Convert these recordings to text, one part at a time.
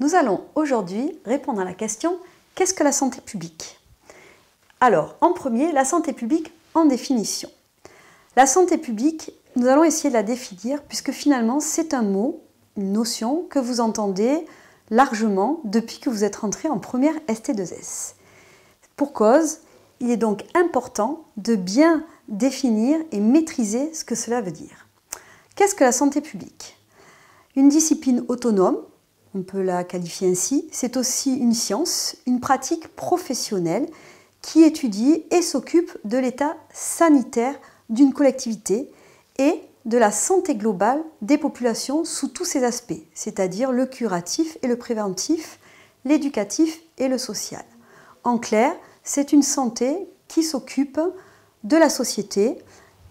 Nous allons aujourd'hui répondre à la question qu'est-ce que la santé publique Alors, en premier, la santé publique en définition. La santé publique, nous allons essayer de la définir puisque finalement c'est un mot, une notion que vous entendez largement depuis que vous êtes rentré en première ST2S. Pour cause, il est donc important de bien définir et maîtriser ce que cela veut dire. Qu'est-ce que la santé publique Une discipline autonome on peut la qualifier ainsi. C'est aussi une science, une pratique professionnelle qui étudie et s'occupe de l'état sanitaire d'une collectivité et de la santé globale des populations sous tous ses aspects, c'est-à-dire le curatif et le préventif, l'éducatif et le social. En clair, c'est une santé qui s'occupe de la société,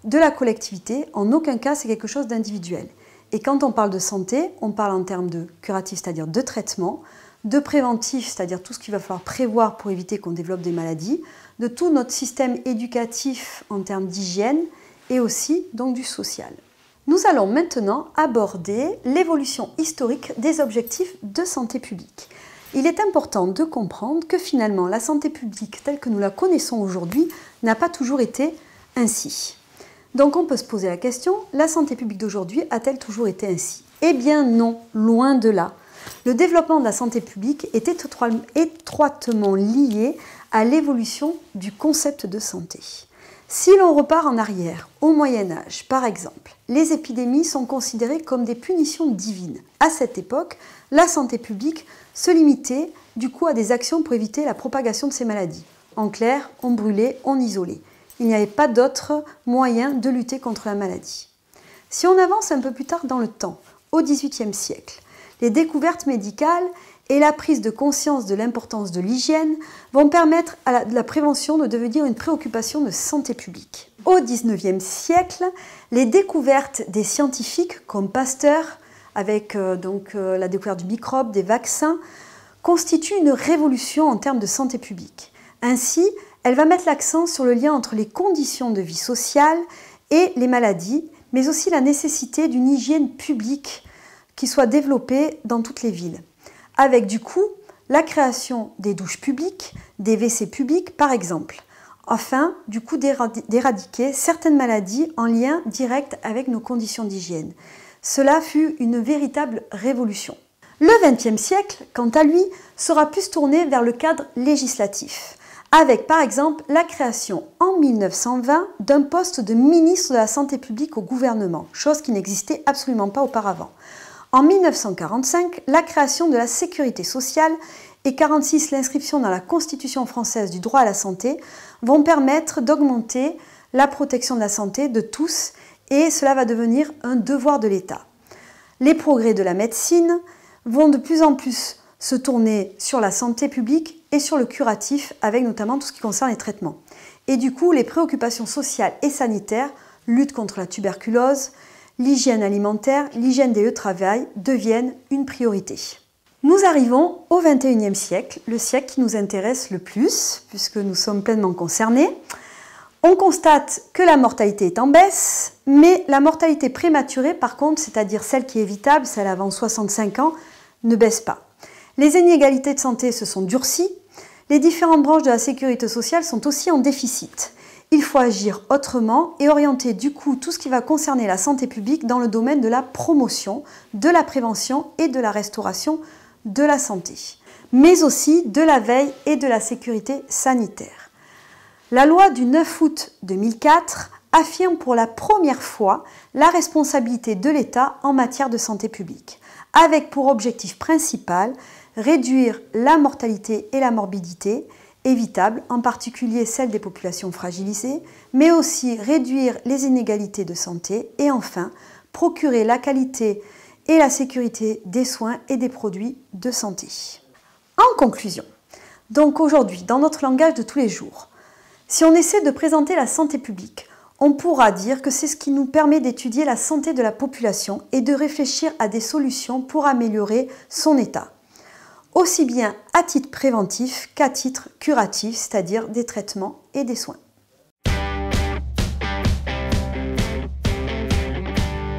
de la collectivité, en aucun cas c'est quelque chose d'individuel. Et quand on parle de santé, on parle en termes de curatif, c'est-à-dire de traitement, de préventif, c'est-à-dire tout ce qu'il va falloir prévoir pour éviter qu'on développe des maladies, de tout notre système éducatif en termes d'hygiène et aussi donc du social. Nous allons maintenant aborder l'évolution historique des objectifs de santé publique. Il est important de comprendre que finalement la santé publique telle que nous la connaissons aujourd'hui n'a pas toujours été ainsi. Donc on peut se poser la question, la santé publique d'aujourd'hui a-t-elle toujours été ainsi Eh bien non, loin de là. Le développement de la santé publique est étroitement lié à l'évolution du concept de santé. Si l'on repart en arrière, au Moyen Âge par exemple, les épidémies sont considérées comme des punitions divines. À cette époque, la santé publique se limitait du coup à des actions pour éviter la propagation de ces maladies. En clair, on brûlait, on isolait. Il n'y avait pas d'autre moyen de lutter contre la maladie. Si on avance un peu plus tard dans le temps, au XVIIIe siècle, les découvertes médicales et la prise de conscience de l'importance de l'hygiène vont permettre à la, prévention de devenir une préoccupation de santé publique. Au XIXe siècle, les découvertes des scientifiques comme Pasteur, avec euh, donc, euh, la découverte du microbe, des vaccins, constituent une révolution en termes de santé publique. Ainsi, elle va mettre l'accent sur le lien entre les conditions de vie sociale et les maladies, mais aussi la nécessité d'une hygiène publique qui soit développée dans toutes les villes, avec du coup la création des douches publiques, des WC publics par exemple, afin du coup d'éradiquer certaines maladies en lien direct avec nos conditions d'hygiène. Cela fut une véritable révolution. Le XXe siècle, quant à lui, sera plus tourné vers le cadre législatif, avec par exemple la création en 1920 d'un poste de ministre de la Santé publique au gouvernement, chose qui n'existait absolument pas auparavant. En 1945, la création de la sécurité sociale et 46 l'inscription dans la Constitution française du droit à la santé vont permettre d'augmenter la protection de la santé de tous et cela va devenir un devoir de l'État. Les progrès de la médecine vont de plus en plus se tourner sur la santé publique et sur le curatif, avec notamment tout ce qui concerne les traitements. Et du coup, les préoccupations sociales et sanitaires, lutte contre la tuberculose, l'hygiène alimentaire, l'hygiène des lieux de travail, deviennent une priorité. Nous arrivons au 21e siècle, le siècle qui nous intéresse le plus, puisque nous sommes pleinement concernés. On constate que la mortalité est en baisse, mais la mortalité prématurée, par contre, c'est-à-dire celle qui est évitable, celle avant 65 ans, ne baisse pas. Les inégalités de santé se sont durcies. Les différentes branches de la sécurité sociale sont aussi en déficit. Il faut agir autrement et orienter du coup tout ce qui va concerner la santé publique dans le domaine de la promotion, de la prévention et de la restauration de la santé, mais aussi de la veille et de la sécurité sanitaire. La loi du 9 août 2004 affirme pour la première fois la responsabilité de l'État en matière de santé publique, avec pour objectif principal réduire la mortalité et la morbidité évitables, en particulier celle des populations fragilisées, mais aussi réduire les inégalités de santé et enfin procurer la qualité et la sécurité des soins et des produits de santé. En conclusion, donc aujourd'hui, dans notre langage de tous les jours, si on essaie de présenter la santé publique, on pourra dire que c'est ce qui nous permet d'étudier la santé de la population et de réfléchir à des solutions pour améliorer son état aussi bien à titre préventif qu'à titre curatif, c'est-à-dire des traitements et des soins.